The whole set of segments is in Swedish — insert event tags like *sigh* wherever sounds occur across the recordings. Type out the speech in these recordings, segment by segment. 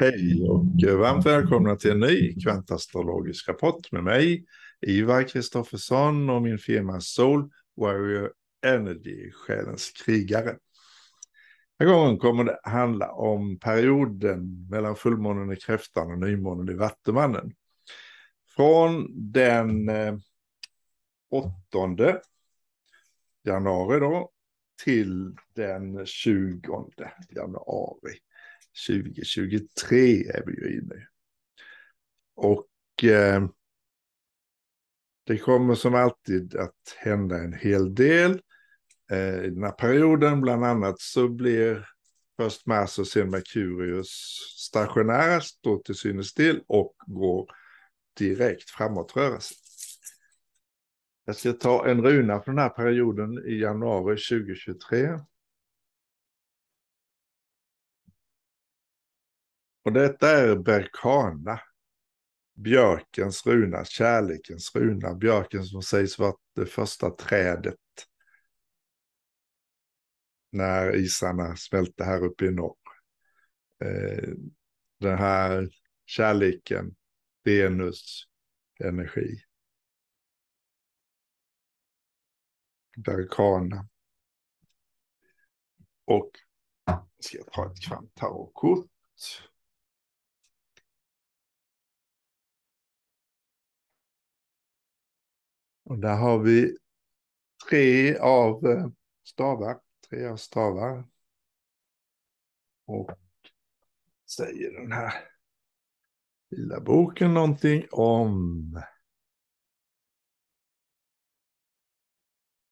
Hej och varmt välkomna till en ny kvantastrologisk rapport med mig, Ivar Kristoffersson och min firma Soul Warrior Energy, själens krigare. Den här gången kommer det handla om perioden mellan fullmånen i kräftan och nymånen i vattumannen. Från den 8 eh, januari då till den 20 januari 2023 är vi ju inne i. Och eh, det kommer som alltid att hända en hel del eh, i den här perioden. Bland annat så blir först Mars och sen Merkurius stationära, står till synes still och går direkt framåtrörelse. Jag ska ta en runa från den här perioden i januari 2023. Och detta är Berkana. Björkens runa, kärlekens runa. Björken som sägs vara det första trädet när isarna smälte här uppe i norr. Eh, den här kärleken, Venus energi. Berkana. Och ska jag ta ett kvant kvantarokort. Och där har vi tre av eh, stavar, tre av stavar. Och säger den här lilla boken någonting om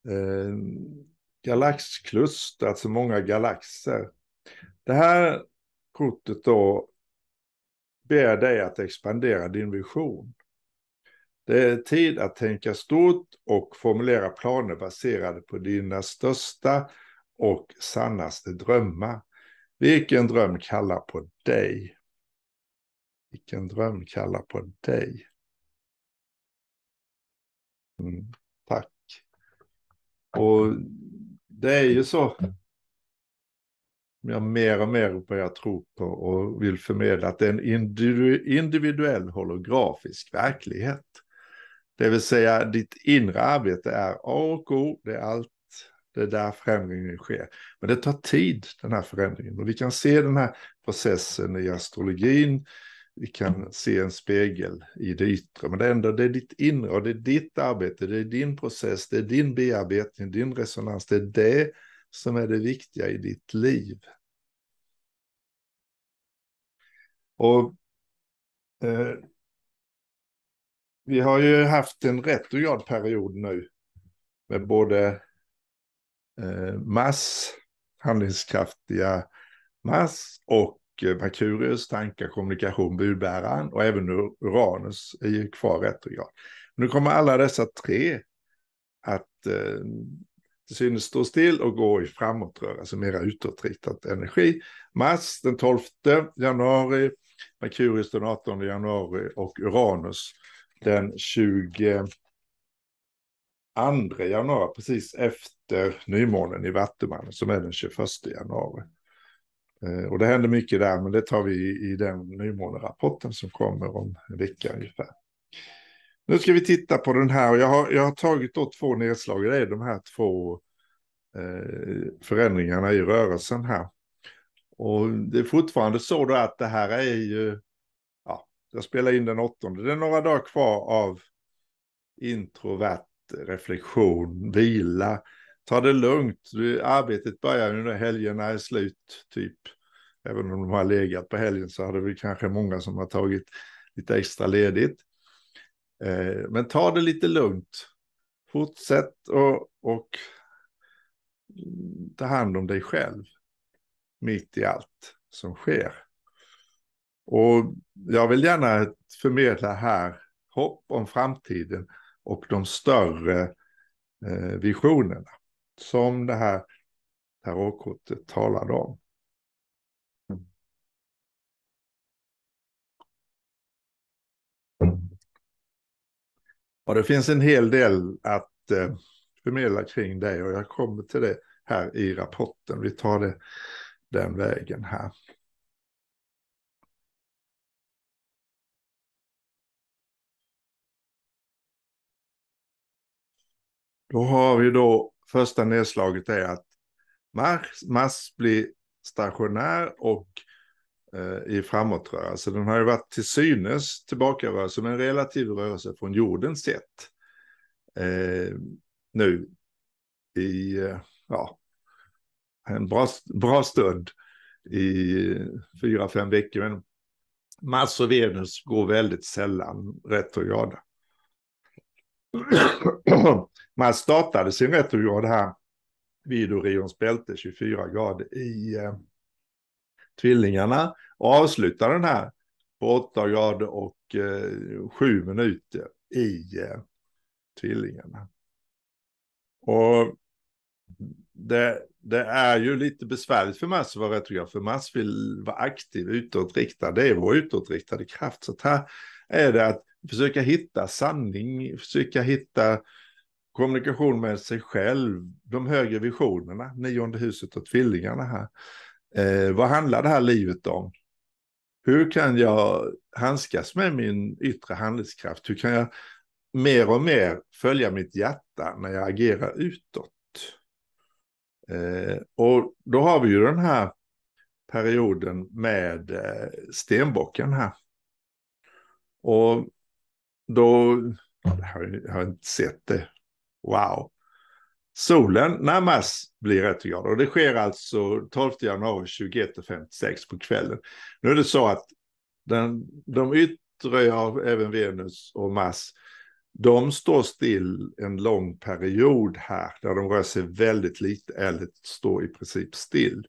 eh, galaxkluster, alltså många galaxer. Det här kortet då ber dig att expandera din vision. Det är tid att tänka stort och formulera planer baserade på dina största och sannaste drömmar. Vilken dröm kallar på dig? Vilken dröm kallar på dig? Mm, tack. Och det är ju så jag mer och mer börjar tro på och vill förmedla att det är en individuell holografisk verklighet. Det vill säga ditt inre arbete är A och O, det är allt, det är där förändringen sker. Men det tar tid den här förändringen och vi kan se den här processen i astrologin. Vi kan se en spegel i det yttre, men det är ändå det är ditt inre och det är ditt arbete, det är din process, det är din bearbetning, din resonans, det är det som är det viktiga i ditt liv. Och eh, vi har ju haft en retrograd period nu med både eh, mass, handlingskraftiga mass och eh, tankar, kommunikation, budbäraren och även Uranus är ju kvar retrograd. Nu kommer alla dessa tre att eh, till synes stå still och gå i framåtrörelse, alltså mera utåtriktat energi. Mars den 12 januari, Merkurius den 18 januari och Uranus den 22 januari, precis efter nymånen i Vattumannen som är den 21 januari. Eh, och det händer mycket där, men det tar vi i den nymånerapporten som kommer om en vecka ungefär. Nu ska vi titta på den här. Jag har, jag har tagit då två nedslag. Det är de här två eh, förändringarna i rörelsen här. Och det är fortfarande så då att det här är ju jag spelar in den åttonde. Det är några dagar kvar av introvert reflektion, vila. Ta det lugnt. Arbetet börjar ju när helgerna är slut, typ. Även om de har legat på helgen så hade vi kanske många som har tagit lite extra ledigt. Eh, men ta det lite lugnt. Fortsätt och, och ta hand om dig själv mitt i allt som sker. Och jag vill gärna förmedla här hopp om framtiden och de större eh, visionerna som det här tarotkortet talade om. Och det finns en hel del att eh, förmedla kring dig och jag kommer till det här i rapporten. Vi tar det den vägen här. Då har vi då första nedslaget är att Mars, Mars blir stationär och eh, i framåtrörelse. Den har ju varit till synes tillbakarörelse, men relativ rörelse från jorden sett. Eh, nu i, eh, ja, en bra, bra stund i fyra, fem veckor. Men Mars och Venus går väldigt sällan retrograda. *clears throat* man startade sin retrograd här vid Orions bälte 24 grad i eh, Tvillingarna och avslutade den här på 8 grader och eh, 7 minuter i eh, Tvillingarna. Och det, det, är ju lite besvärligt för Mats att vara retrograd, för Mats vill vara aktiv, utåtriktad. Det är vår utåtriktade kraft. Så här är det att försöka hitta sanning, försöka hitta kommunikation med sig själv, de högre visionerna, nionde huset och tvillingarna här. Eh, vad handlar det här livet om? Hur kan jag handskas med min yttre handlingskraft? Hur kan jag mer och mer följa mitt hjärta när jag agerar utåt? Eh, och då har vi ju den här perioden med eh, stenbocken här. Och då har jag inte sett det. Wow. Solen närmast blir rättegård och det sker alltså 12 januari 21.56 på kvällen. Nu är det så att den, de yttre av även Venus och Mars, de står still en lång period här där de rör sig väldigt lite eller står i princip still.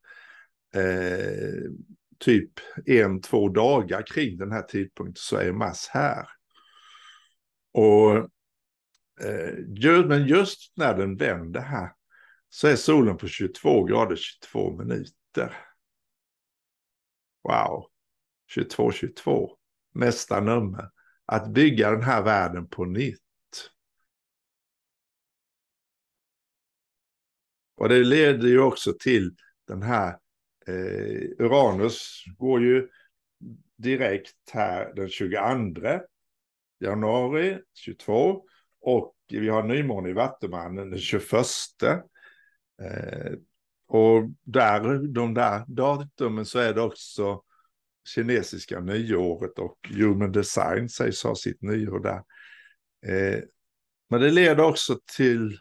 Eh, typ en, två dagar kring den här tidpunkten så är Mars här. Och, eh, men just när den vänder här så är solen på 22 grader 22 minuter. Wow, 22, 22, nästa nummer. Att bygga den här världen på nytt. Och det leder ju också till den här eh, Uranus går ju direkt här den 22 januari 22 och vi har nymåne i Vattumannen den 21. Eh, och där, de där datumen så är det också kinesiska nyåret och human design sägs ha sitt nyår där. Eh, men det leder också till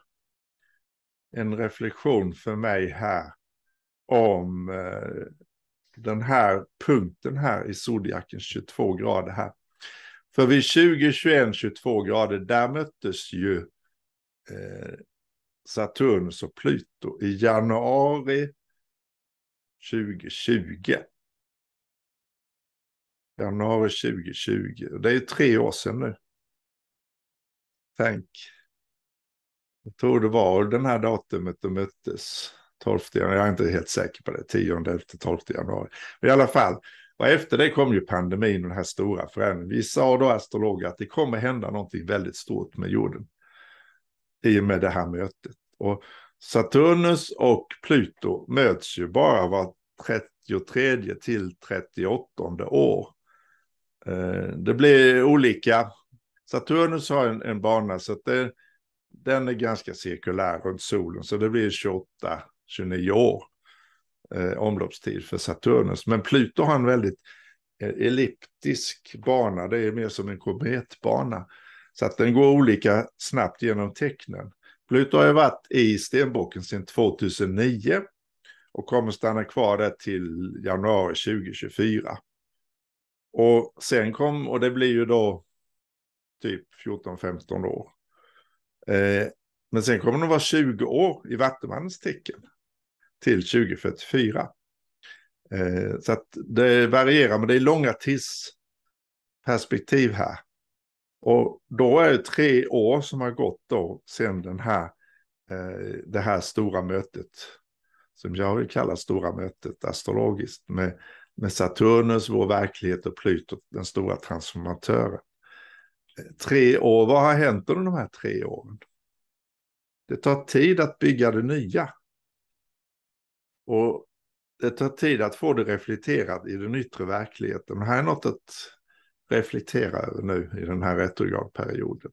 en reflektion för mig här om eh, den här punkten här i zodiaken 22 grader här. För vid 20, 21, 22 grader, där möttes ju eh, Saturnus och Pluto i januari 2020. Januari 2020, det är ju tre år sedan nu. Tänk. Jag tror det var den här datumet de möttes. 12 januari, jag är inte helt säker på det, 10, 11, 12 januari. Men i alla fall, och efter det kom ju pandemin och den här stora förändringen. Vi sa då astrologer att det kommer hända någonting väldigt stort med jorden i och med det här mötet. Och Saturnus och Pluto möts ju bara var 33 till 38 år. Eh, det blir olika. Saturnus har en, en bana så att det, den är ganska cirkulär runt solen, så det blir 28-29 år eh, omloppstid för Saturnus. Men Pluto har en väldigt eh, elliptisk bana, det är mer som en kometbana. Så att den går olika snabbt genom tecknen. Pluto har ju varit i stenbocken sedan 2009 och kommer stanna kvar där till januari 2024. Och sen kom, och det blir ju då typ 14-15 år. Eh, men sen kommer de vara 20 år i Vattumannens tecken till 2044. Eh, så att det varierar, men det är långa tidsperspektiv här. Och då är det tre år som har gått då sedan den här, eh, det här stora mötet, som jag vill kalla stora mötet astrologiskt, med, med Saturnus, vår verklighet och Pluto, den stora transformatören. Eh, tre år, vad har hänt under de här tre åren? Det tar tid att bygga det nya. Och det tar tid att få det reflekterat i den yttre verkligheten. Men här är något att reflektera över nu i den här retrogradperioden.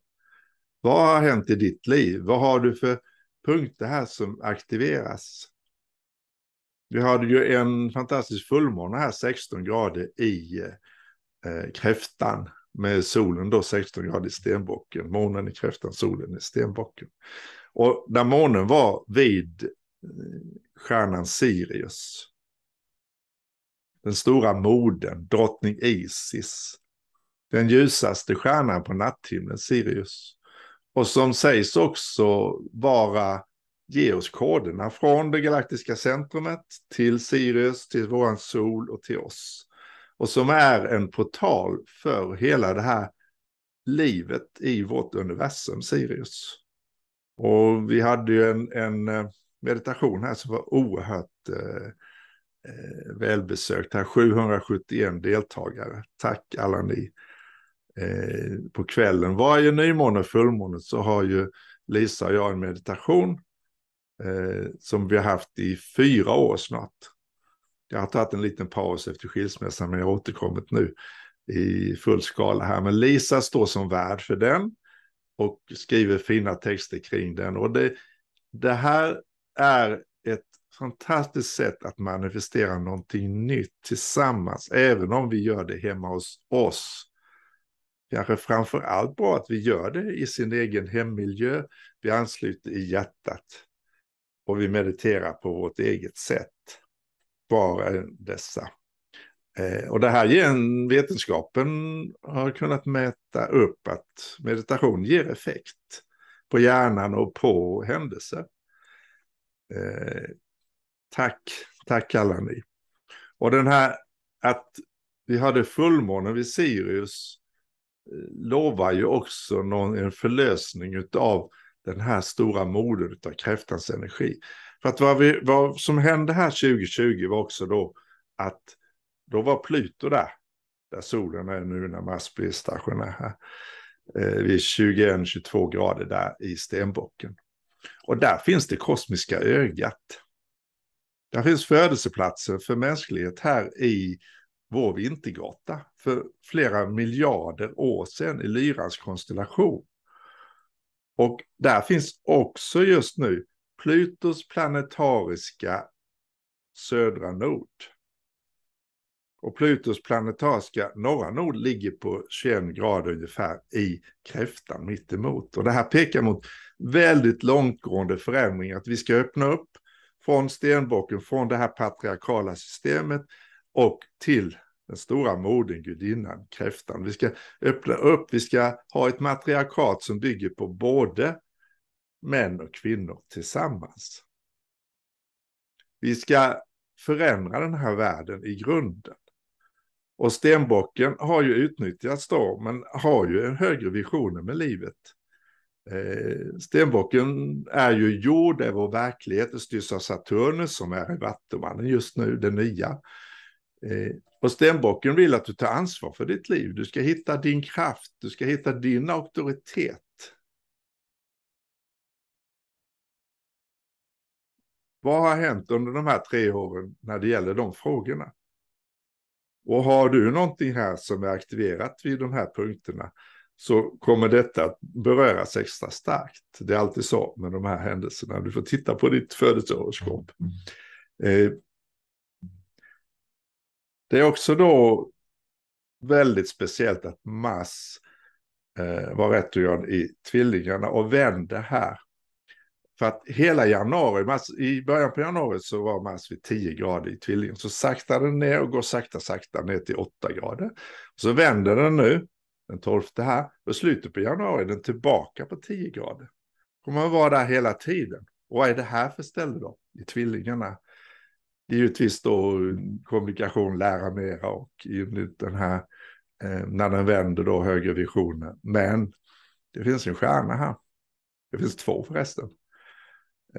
Vad har hänt i ditt liv? Vad har du för punkter här som aktiveras? Vi hade ju en fantastisk fullmåne här, 16 grader i eh, kräftan med solen då 16 grader i stenbocken. Månen i kräftan, solen i stenbocken. Och där månen var vid stjärnan Sirius. Den stora moden, drottning Isis. Den ljusaste stjärnan på natthimlen, Sirius. Och som sägs också vara ge oss koderna från det galaktiska centrumet till Sirius, till våran sol och till oss. Och som är en portal för hela det här livet i vårt universum, Sirius. Och vi hade ju en, en eh, meditation här som var oerhört eh, eh välbesökt. Här 771 deltagare. Tack alla ni. Eh, på kvällen, varje nymåne och fullmåne så har ju Lisa och jag en meditation eh, som vi har haft i fyra år snart. Jag har tagit en liten paus efter skilsmässan men jag har återkommit nu i full skala här. Men Lisa står som värd för den och skriver fina texter kring den. Och det, det här är ett fantastiskt sätt att manifestera någonting nytt tillsammans, även om vi gör det hemma hos oss. Kanske framför allt bra att vi gör det i sin egen hemmiljö, vi ansluter i hjärtat och vi mediterar på vårt eget sätt. Bara dessa. Eh, och det här ger vetenskapen har kunnat mäta upp att meditation ger effekt på hjärnan och på händelser. Eh, tack, tack alla ni. Och den här att vi hade fullmånen vid Sirius eh, lovar ju också någon, en förlösning av den här stora moden av kräftans energi. För att vad, vi, vad, som hände här 2020 var också då att då var Pluto där, där solen är nu när Mars blir stationär här, eh, vid 21-22 grader där i stenbocken. Och där finns det kosmiska ögat. Där finns födelseplatser för mänsklighet här i vår vintergata för flera miljarder år sedan i lyrans konstellation. Och där finns också just nu Plutos planetariska södra nord. Och Plutos planetariska norra nord ligger på 21 grader ungefär i kräftan mittemot. Och det här pekar mot väldigt långtgående förändringar. Att vi ska öppna upp från stenbocken, från det här patriarkala systemet och till den stora moden, gudinnan, kräftan. Vi ska öppna upp, vi ska ha ett matriarkat som bygger på både män och kvinnor tillsammans. Vi ska förändra den här världen i grunden. Och stenbocken har ju utnyttjats då, men har ju en högre vision med livet. Eh, stenbocken är ju jord, det är vår verklighet, det styrs av Saturnus som är i Vattumannen just nu, det nya. Eh, och stenbocken vill att du tar ansvar för ditt liv, du ska hitta din kraft, du ska hitta din auktoritet. Vad har hänt under de här tre åren när det gäller de frågorna? Och har du någonting här som är aktiverat vid de här punkterna så kommer detta att beröras extra starkt. Det är alltid så med de här händelserna. Du får titta på ditt födelsehoroskop. Mm, mm. Eh, det är också då väldigt speciellt att Mars eh, var rätt i tvillingarna och vände här för att hela januari, mass, i början på januari så var mars vid 10 grader i tvillingen. Så saktar den ner och går sakta, sakta ner till 8 grader. Så vänder den nu, den 12 här, och slutet på januari är den tillbaka på 10 grader. Kommer att vara där hela tiden. Och vad är det här för ställe då? I tvillingarna. Givetvis då kommunikation, lära mera och den här, eh, när den vänder då högre visioner. Men det finns en stjärna här. Det finns två förresten.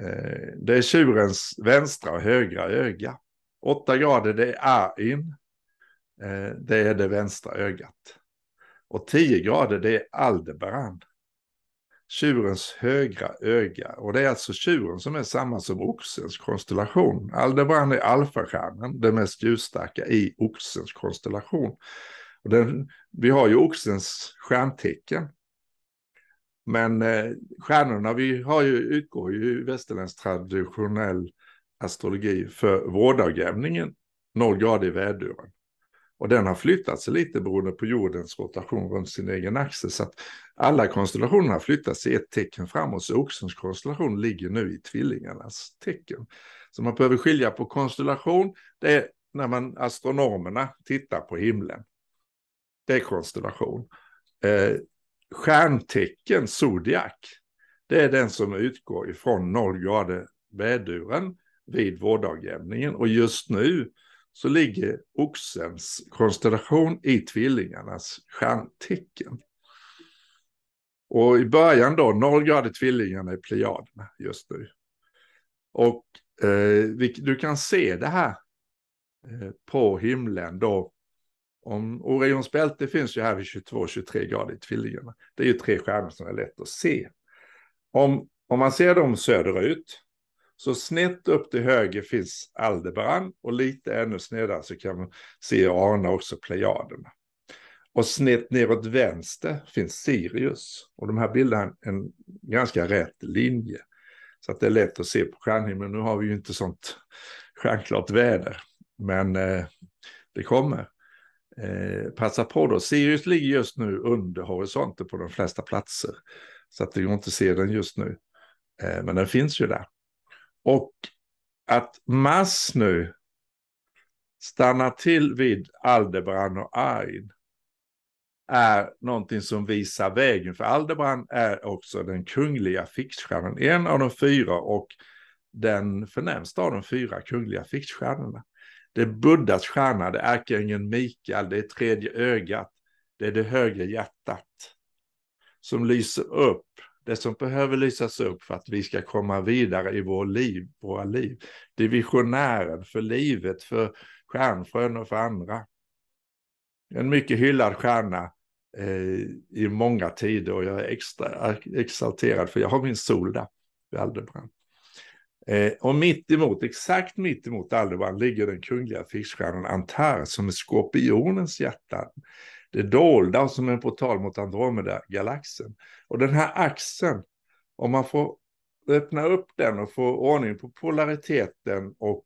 Eh, det är tjurens vänstra och högra öga. Åtta grader det är ayn. Eh, det är det vänstra ögat. Och tio grader det är aldebaran. Tjurens högra öga. Och det är alltså tjuren som är samma som oxens konstellation. Aldebaran är alfastjärnan, den mest ljusstarka i oxens konstellation. Och den, vi har ju oxens stjärntecken. Men eh, stjärnorna vi har ju, utgår ju västerländsk traditionell astrologi för vårdagjämningen, noll grader i väduren. Och den har flyttat sig lite beroende på jordens rotation runt sin egen axel. Så att alla konstellationer har flyttat sig ett tecken framåt. Så Oxens konstellation ligger nu i tvillingarnas tecken. Så man behöver skilja på konstellation, det är när man, astronomerna tittar på himlen. Det är konstellation. Eh, stjärntecken, zodiac. Det är den som utgår ifrån 0 grader väduren vid vårdagjämningen. Och just nu så ligger oxens konstellation i tvillingarnas stjärntecken. Och i början då, 0 grader tvillingarna i plejaderna just nu. Och eh, du kan se det här eh, på himlen då om Orions bälte finns ju här vid 22-23 grader i tvillingarna. Det är ju tre stjärnor som är lätt att se. Om, om man ser dem söderut, så snett upp till höger finns Aldebaran och lite ännu snedare så kan man se och ana också Plejaderna. Och snett neråt vänster finns Sirius och de här bildar en ganska rätt linje. Så att det är lätt att se på stjärnhimlen. Nu har vi ju inte sånt stjärnklart väder, men eh, det kommer. Eh, passa på då. Sirius ligger just nu under horisonten på de flesta platser. Så att det går inte att se den just nu. Eh, men den finns ju där. Och att Mars nu stannar till vid Aldebaran och Ain är någonting som visar vägen. För Aldebaran är också den kungliga fixstjärnan, en av de fyra och den förnämsta av de fyra kungliga fixstjärnorna. Det är Buddhas stjärna, det är ärkeängeln Mikael, det är tredje ögat, det är det högre hjärtat som lyser upp, det som behöver lysas upp för att vi ska komma vidare i vår liv, våra liv. Det är visionären för livet, för stjärnfrön och för andra. En mycket hyllad stjärna eh, i många tider och jag är extra exalterad för jag har min sol där, vid Eh, och mitt emot, exakt mitt emot Aldebaran ligger den kungliga fiskstjärnan Antar som är skorpionens hjärta. Det dolda och som en portal mot Andromeda-galaxen. Och den här axeln, om man får öppna upp den och få ordning på polariteten och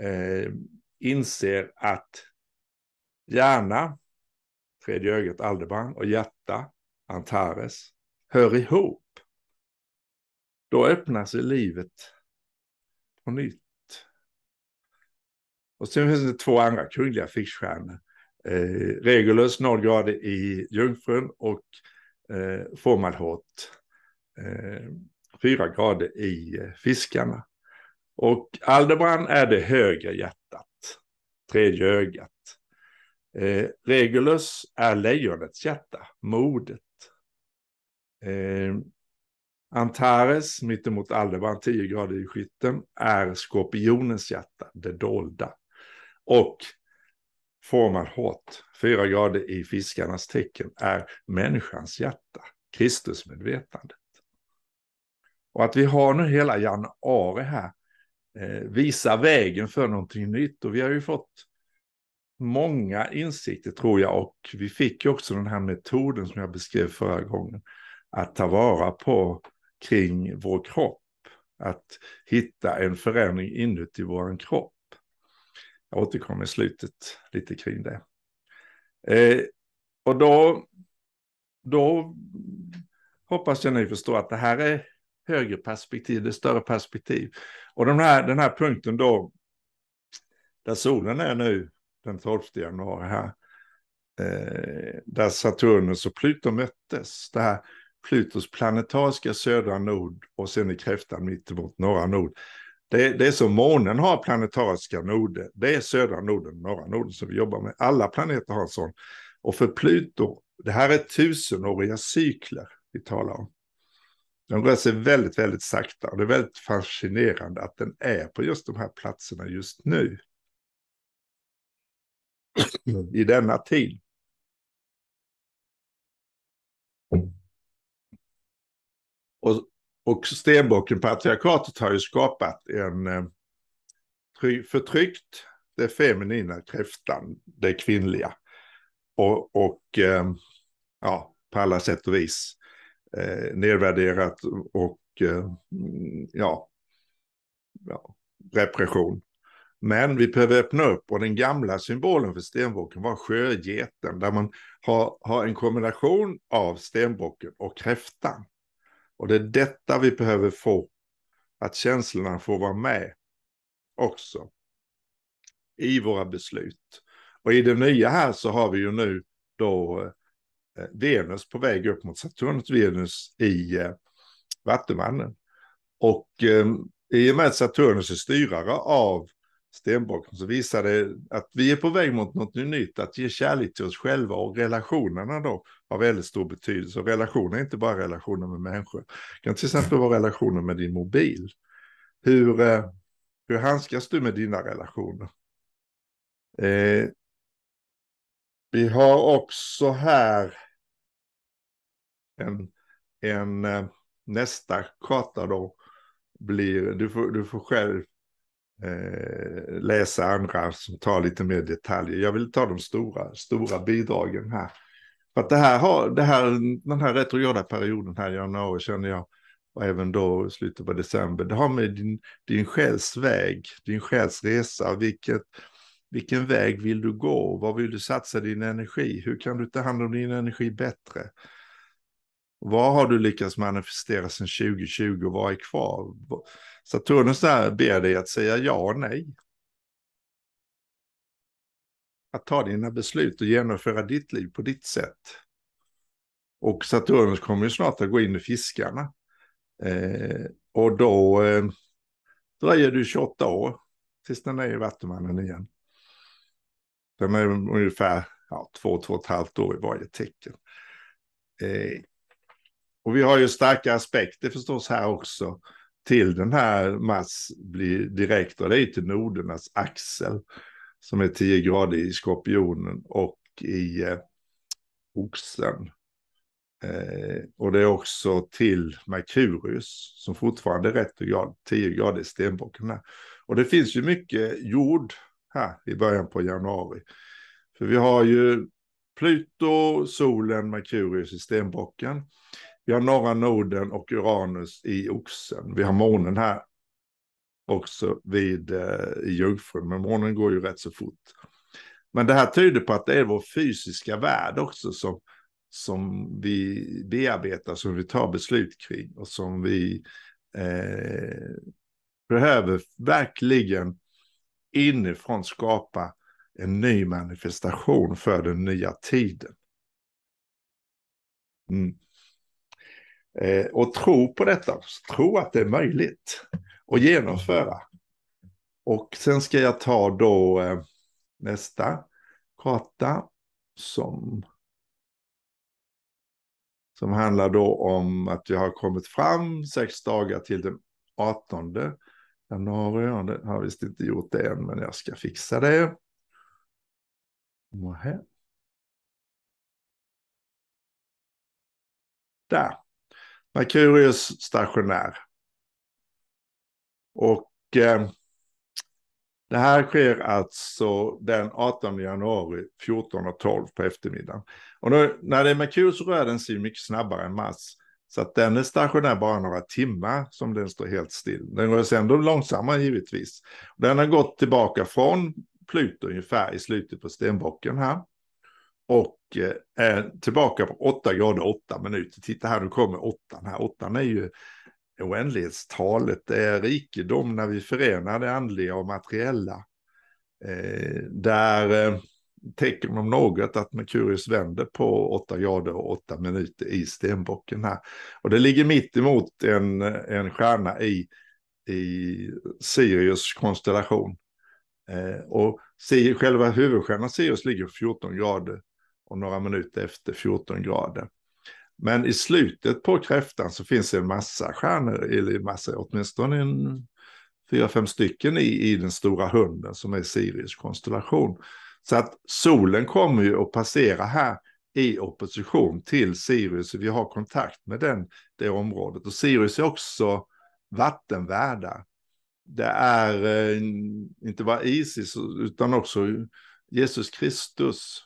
eh, inser att hjärna, tredje ögat Aldebaran och hjärta, Antares, hör ihop. Då öppnar sig livet på nytt. Och sen finns det två andra kungliga fixstjärnor. Eh, Regulus, Nordgrad i Jungfrun och eh, Formalhot, eh, fyra grader i eh, Fiskarna. Och Aldebaran är det högra hjärtat, tredje ögat. Eh, Regulus är lejonets hjärta, modet. Eh, Antares, mittemot Aldebaran, 10 grader i skytten, är skorpionens hjärta, det dolda. Och formad hårt, 4 grader i fiskarnas tecken, är människans hjärta, Kristusmedvetandet. Och att vi har nu hela januari här eh, visar vägen för någonting nytt. Och vi har ju fått många insikter tror jag. Och vi fick ju också den här metoden som jag beskrev förra gången. Att ta vara på kring vår kropp. Att hitta en förändring inuti vår kropp. Jag återkommer i slutet lite kring det. Eh, och då, då hoppas jag ni förstår att det här är högre perspektiv, det är större perspektiv. Och den här, den här punkten då, där solen är nu den 12 januari här, eh, där Saturnus och Pluto möttes, det här Plutos planetariska södra nod och sen är kräftan mittemot norra nod. Det, det är som månen har planetariska noder. Det är södra noden och norra noden som vi jobbar med. Alla planeter har en sån. Och för Pluto, det här är tusenåriga cykler vi talar om. Den rör sig väldigt, väldigt sakta och det är väldigt fascinerande att den är på just de här platserna just nu. Mm. I denna tid. Och, och stenbocken, patriarkatet, har ju skapat en eh, förtryckt, det feminina kräftan, det kvinnliga. Och, och eh, ja, på alla sätt och vis eh, nedvärderat och ja, ja, repression. Men vi behöver öppna upp och den gamla symbolen för stenbocken var sjögeten där man har, har en kombination av stenbocken och kräftan. Och det är detta vi behöver få, att känslorna får vara med också i våra beslut. Och i det nya här så har vi ju nu då eh, Venus på väg upp mot Saturnus, Venus i eh, Vattumannen. Och ehm, i och med att Saturnus är styrare av Stenbock visar det att vi är på väg mot något nytt, att ge kärlek till oss själva och relationerna då har väldigt stor betydelse. Och relationer är inte bara relationer med människor. Det kan till exempel vara relationer med din mobil. Hur, eh, hur handskas du med dina relationer? Eh, vi har också här en, en eh, nästa karta då blir, du får, du får själv Eh, läsa andra som tar lite mer detaljer. Jag vill ta de stora, stora bidragen här. För att det här det här, den här retrograda perioden här i januari känner jag, och även då slutet på december, det har med din, din själs väg, din själs resa, vilket, vilken väg vill du gå? Vad vill du satsa din energi? Hur kan du ta hand om din energi bättre? Vad har du lyckats manifestera sedan 2020 vad är kvar? Saturnus där ber dig att säga ja och nej. Att ta dina beslut och genomföra ditt liv på ditt sätt. Och Saturnus kommer ju snart att gå in i fiskarna. Eh, och då eh, dröjer du 28 år tills den är i Vattumannen igen. Den är ungefär ja, två, två och ett halvt år i varje tecken. Eh, och vi har ju starka aspekter förstås här också till den här Mats blir direkt och det är till Nordernas axel som är 10 grader i skorpionen och i eh, oxen. Eh, och det är också till Merkurius som fortfarande är rätt grad, 10 grader i stenbocken. Och det finns ju mycket jord här i början på januari. För vi har ju Pluto, solen, Merkurius i stenbocken. Vi har norra Norden och Uranus i oxen. Vi har månen här också vid eh, jungfrun, men månen går ju rätt så fort. Men det här tyder på att det är vår fysiska värld också som, som vi bearbetar, som vi tar beslut kring och som vi eh, behöver verkligen inifrån skapa en ny manifestation för den nya tiden. Mm. Eh, och tro på detta, tro att det är möjligt att genomföra. Och sen ska jag ta då eh, nästa karta som, som handlar då om att jag har kommit fram sex dagar till den 18 januari. Jag har visst inte gjort det än, men jag ska fixa det. Där. Merkurius stationär. Och eh, det här sker alltså den 18 januari 14.12 på eftermiddagen. Och nu, när det är Merkurius rör den sig mycket snabbare än Mars. Så att den är stationär bara några timmar som den står helt still. Den rör sig ändå långsammare givetvis. Den har gått tillbaka från Pluto ungefär i slutet på stenbocken här och eh, är tillbaka på 8 grader 8 minuter. Titta här, nu kommer 8. Den här 8 är ju oändlighetstalet. Det är rikedom när vi förenar det andliga och materiella. Eh, där eh, tecken om något att Merkurius vänder på 8 grader och 8 minuter i stenbocken här. Och det ligger mitt emot en, en stjärna i, i Sirius konstellation. Eh, och själva huvudstjärnan Sirius ligger 14 grader och några minuter efter 14 grader. Men i slutet på kräftan så finns det en massa stjärnor, eller massa, åtminstone en, fyra, fem stycken i, i den stora hunden som är Sirius konstellation. Så att solen kommer ju att passera här i opposition till Sirius. Vi har kontakt med den, det området. Och Sirius är också vattenvärdar. Det är eh, inte bara Isis utan också Jesus Kristus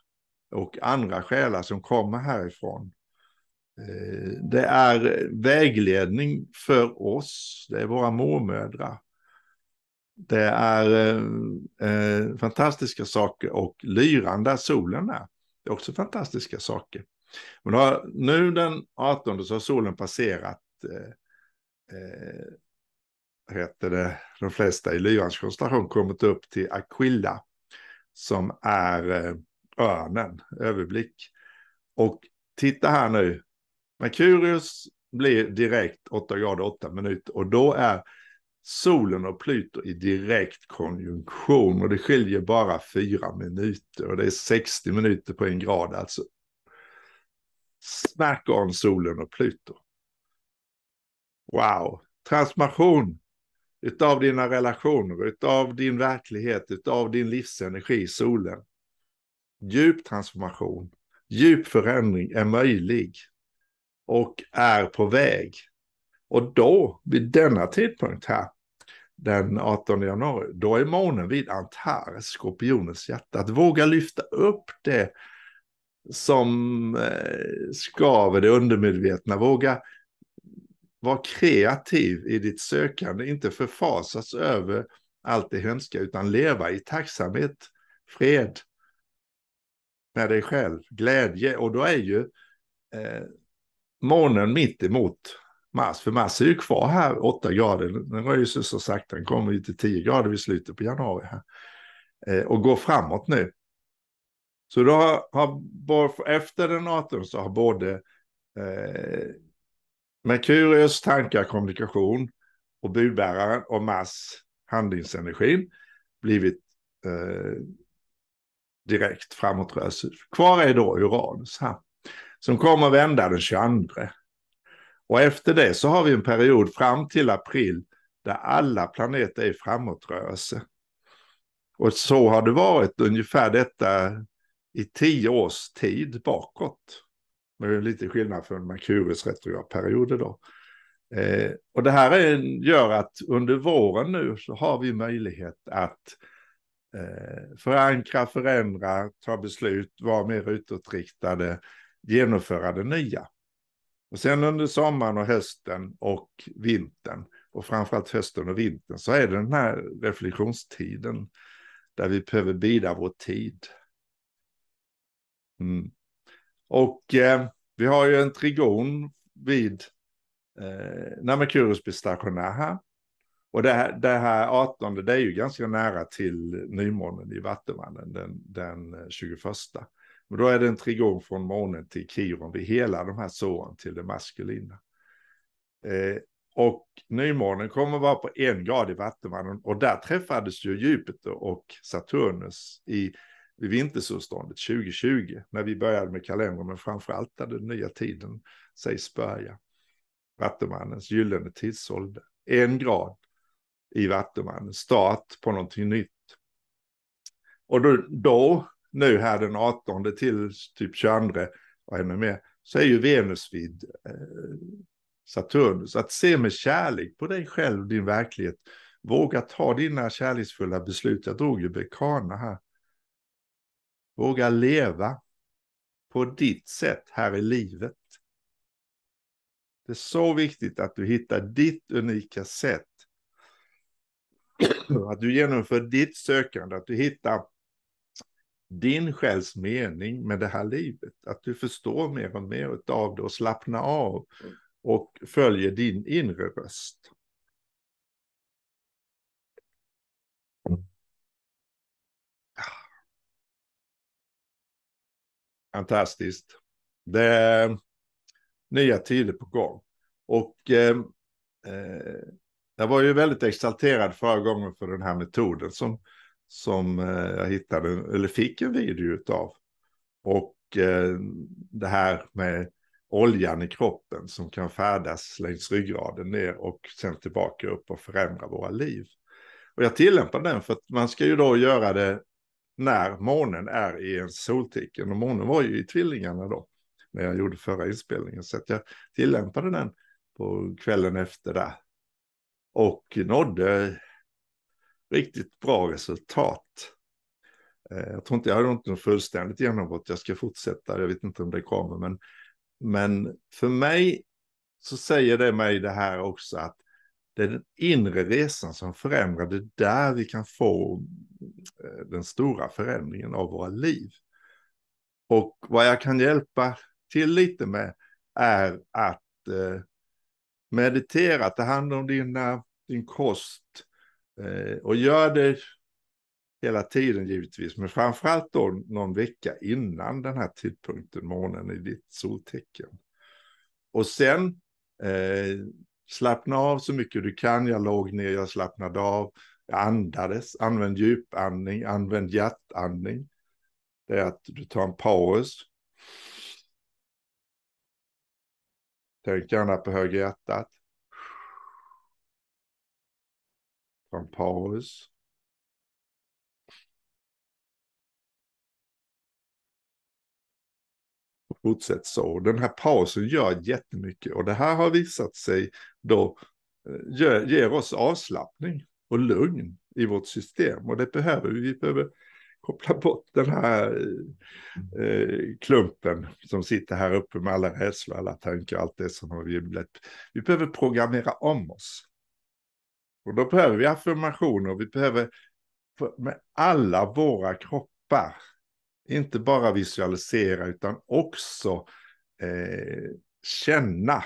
och andra själar som kommer härifrån. Eh, det är vägledning för oss, det är våra mormödrar. Det är eh, eh, fantastiska saker och lyran där solen är, det är också fantastiska saker. Men nu den 18 så har solen passerat eh, heter det, de flesta i lyrans konstellation kommit upp till Aquilla som är örnen, överblick. Och titta här nu, Merkurius blir direkt 8 grader 8 minuter och då är solen och Pluto i direkt konjunktion och det skiljer bara 4 minuter och det är 60 minuter på en grad alltså. Snack om solen och Pluto. Wow, transformation utav dina relationer, utav din verklighet, utav din livsenergi, solen djup transformation, djup förändring är möjlig och är på väg. Och då, vid denna tidpunkt här, den 18 januari, då är månen vid Antares, skorpionens hjärta. Att våga lyfta upp det som eh, skaver det undermedvetna, våga vara kreativ i ditt sökande, inte förfasas över allt det hemska, utan leva i tacksamhet, fred, med dig själv, glädje. Och då är ju eh, månen mitt emot Mars, för Mars är ju kvar här 8 grader. Den rör sig så sakta, den kommer ju till 10 grader vid slutet på januari här. Eh, och går framåt nu. Så då har, har efter den 18 så har både eh, Merkurius tankar, kommunikation och budbäraren och Mars handlingsenergin blivit eh, direkt framåt Röshus. Kvar är då Uranus här, som kommer vända den 22. Och efter det så har vi en period fram till april där alla planeter är i framåtrörelse. Och så har det varit ungefär detta i tio års tid bakåt. Med lite skillnad från Merkurius retrogradperioder då. Eh, och det här är, gör att under våren nu så har vi möjlighet att eh, förankra, förändra, ta beslut, vara mer utåtriktade, genomföra det nya. Och sen under sommaren och hösten och vintern, och framförallt hösten och vintern, så är det den här reflektionstiden där vi behöver bida vår tid. Mm. Och eh, vi har ju en trigon vid eh, när Merkurius blir stationär här. Och det här, det här 18, det är ju ganska nära till nymånen i Vattumannen, den, den 21. Eh, men då är det en trigon från månen till Kiron vid hela de här såren till det maskulina. Eh, och nymånen kommer vara på en grad i Vattumannen och där träffades ju Jupiter och Saturnus i vid vintersolståndet 2020, när vi började med kalendern, men framförallt där den nya tiden sägs börja. Vattumannens gyllene tidsålder, en grad i Vattuman, start på någonting nytt. Och då, då nu här den 18 till typ 22 och ännu mer, så är ju Venus vid eh, Saturnus. Att se med kärlek på dig själv, din verklighet, våga ta dina kärleksfulla beslut. Jag drog ju Bekana här. Våga leva på ditt sätt här i livet. Det är så viktigt att du hittar ditt unika sätt *clears throat* att du genomför ditt sökande, att du hittar din själs mening med det här livet. Att du förstår mer och mer av det och slappnar av och följer din inre röst. Fantastiskt. Det är nya tider på gång. Och eh, eh jag var ju väldigt exalterad förra gången för den här metoden som, som eh, jag hittade, eller fick en video utav. Och eh, det här med oljan i kroppen som kan färdas längs ryggraden ner och sen tillbaka upp och förändra våra liv. Och jag tillämpar den för att man ska ju då göra det när månen är i en soltecken. Och månen var ju i tvillingarna då, när jag gjorde förra inspelningen. Så att jag tillämpade den på kvällen efter där och nådde riktigt bra resultat. Eh, jag tror inte jag hade något fullständigt genombrott, jag ska fortsätta, jag vet inte om det kommer, men, men för mig så säger det mig det här också att det är den inre resan som förändrar, det är där vi kan få eh, den stora förändringen av våra liv. Och vad jag kan hjälpa till lite med är att eh, meditera, ta hand om dina, eh, din kost eh, och gör det hela tiden givetvis, men framförallt då någon vecka innan den här tidpunkten, månen i ditt soltecken. Och sen eh, slappna av så mycket du kan. Jag låg ner, jag slappnade av, jag andades, använd djupandning, använd hjärtandning. Det är att du tar en paus Tänk gärna på höger hjärtat. Ta en paus. Och fortsätt så. Den här pausen gör jättemycket och det här har visat sig då eh, ger oss avslappning och lugn i vårt system och det behöver vi. Vi behöver koppla bort den här eh, klumpen som sitter här uppe med alla rädslor, alla tankar, allt det som har jublat. Vi behöver programmera om oss. Och då behöver vi affirmationer, vi behöver med alla våra kroppar, inte bara visualisera utan också eh, känna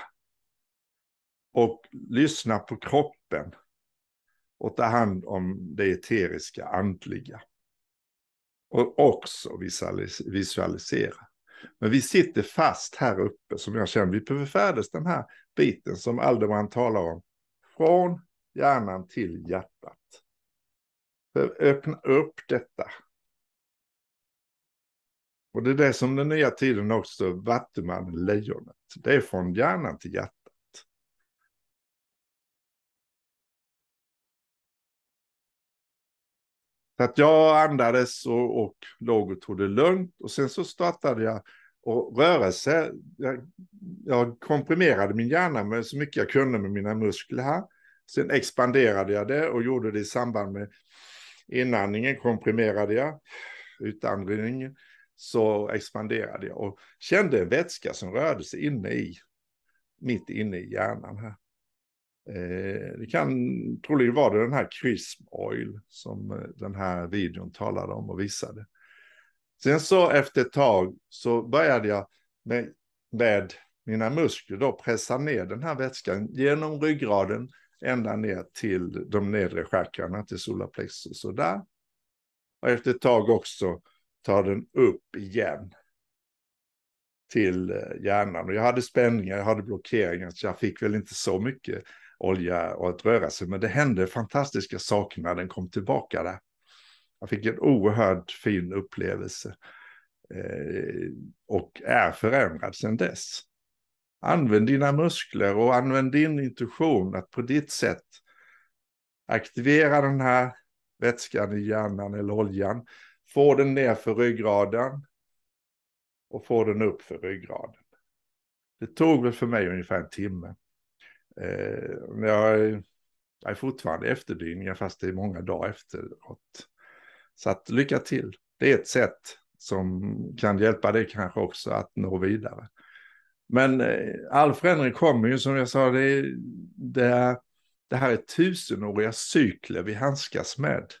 och lyssna på kroppen och ta hand om det eteriska, andliga och också visualisera. Men vi sitter fast här uppe som jag känner, vi behöver färdas den här biten som Alderman talar om. Från hjärnan till hjärtat. Öppna upp detta. Och det är det som den nya tiden också, Vattuman, lejonet. Det är från hjärnan till hjärtat. Så att jag andades och, och låg och tog det lugnt. Och sen så startade jag och rörelse. Jag, jag komprimerade min hjärna med så mycket jag kunde med mina muskler här. Sen expanderade jag det och gjorde det i samband med inandningen komprimerade jag. Utandningen så expanderade jag och kände en vätska som rörde sig inne i, mitt inne i hjärnan här. Eh, det kan troligen vara den här Crisp Oil som eh, den här videon talade om och visade. Sen så efter ett tag så började jag med, med mina muskler då pressa ner den här vätskan genom ryggraden ända ner till de nedre chakrarna, till solarplexus och där. Och efter ett tag också ta den upp igen till eh, hjärnan. Och jag hade spänningar, jag hade blockeringar, så jag fick väl inte så mycket olja och att röra sig. Men det hände fantastiska saker när den kom tillbaka där. Jag fick en oerhört fin upplevelse eh, och är förändrad sedan dess. Använd dina muskler och använd din intuition att på ditt sätt aktivera den här vätskan i hjärnan eller oljan, få den ner för ryggraden och få den upp för ryggraden. Det tog väl för mig ungefär en timme. Eh, jag, jag är fortfarande efterdyningar fast det är många dagar efteråt. Så att lycka till. Det är ett sätt som kan hjälpa dig kanske också att nå vidare. Men eh, all förändring kommer ju som jag sa, det, det, det här är tusenåriga cykler vi handskas med.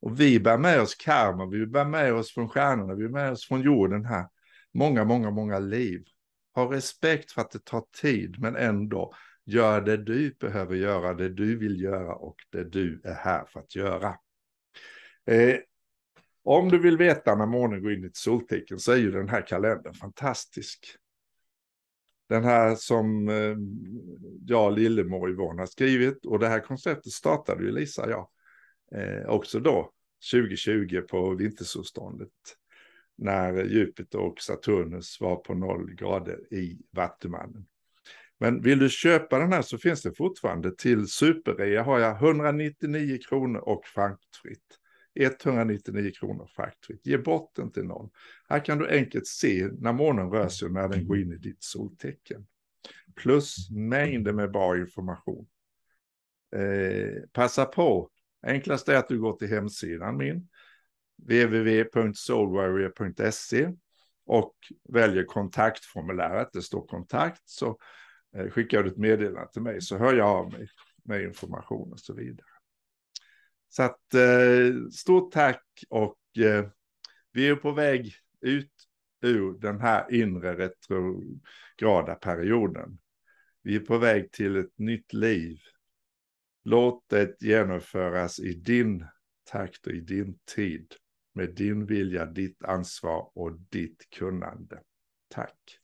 Och vi bär med oss karma, vi bär med oss från stjärnorna, vi bär med oss från jorden här. Många, många, många liv. Ha respekt för att det tar tid, men ändå Gör det du behöver göra, det du vill göra och det du är här för att göra. Eh, om du vill veta när månen går in i ett soltecken så är ju den här kalendern fantastisk. Den här som eh, jag, Lillemor och Yvonne har skrivit och det här konceptet startade ju Lisa och jag eh, också då, 2020 på vintersolståndet. När Jupiter och Saturnus var på noll grader i Vattumannen. Men vill du köpa den här så finns det fortfarande till superrea har jag 199 kronor och fraktfritt. 199 kronor fraktfritt. Ge bort den till någon. Här kan du enkelt se när månen rör sig och när den går in i ditt soltecken. Plus mängder med bra information. Eh, passa på. Enklast är att du går till hemsidan min, www.soulwarrior.se och väljer kontaktformuläret. Det står kontakt. Så Eh, skickar du ett meddelande till mig så hör jag av mig med information och så vidare. Så att eh, stort tack och eh, vi är på väg ut ur den här inre retrograda perioden. Vi är på väg till ett nytt liv. Låt det genomföras i din takt och i din tid med din vilja, ditt ansvar och ditt kunnande. Tack!